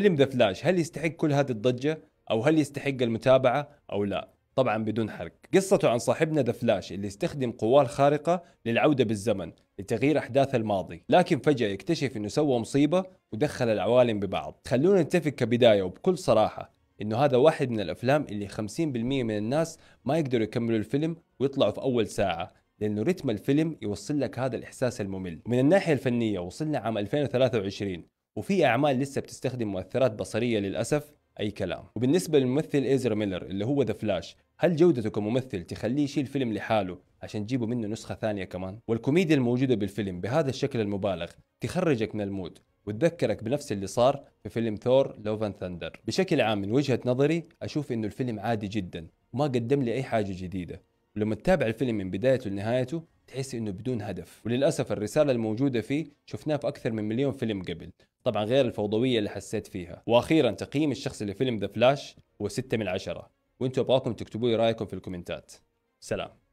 فيلم ذا فلاش هل يستحق كل هذه الضجة أو هل يستحق المتابعة أو لا طبعا بدون حرق قصته عن صاحبنا ذا فلاش اللي يستخدم قواه الخارقة للعودة بالزمن لتغيير أحداث الماضي لكن فجأة يكتشف أنه سوى مصيبة ودخل العوالم ببعض خلونا نتفق كبداية وبكل صراحة انه هذا واحد من الافلام اللي 50% من الناس ما يقدروا يكملوا الفيلم ويطلعوا في اول ساعه لانه رتم الفيلم يوصل لك هذا الاحساس الممل من الناحيه الفنيه وصلنا عام 2023 وفي اعمال لسه بتستخدم مؤثرات بصريه للاسف اي كلام وبالنسبه للممثل ايزر ميلر اللي هو ذا فلاش هل جودته كممثل تخليه يشيل فيلم لحاله عشان تجيبوا منه نسخه ثانيه كمان والكوميديا الموجوده بالفيلم بهذا الشكل المبالغ تخرجك من المود وتذكرك بنفس اللي صار في فيلم ثور لوف اند ثندر بشكل عام من وجهه نظري اشوف انه الفيلم عادي جدا وما قدم لي اي حاجه جديده ولما تتابع الفيلم من بدايته لنهايته تحس انه بدون هدف وللاسف الرساله الموجوده فيه شفناها في اكثر من مليون فيلم قبل طبعا غير الفوضويه اللي حسيت فيها واخيرا تقييم الشخص لفيلم ذا فلاش هو 6 من 10 وانتم ابغاكم تكتبوا لي رايكم في الكومنتات سلام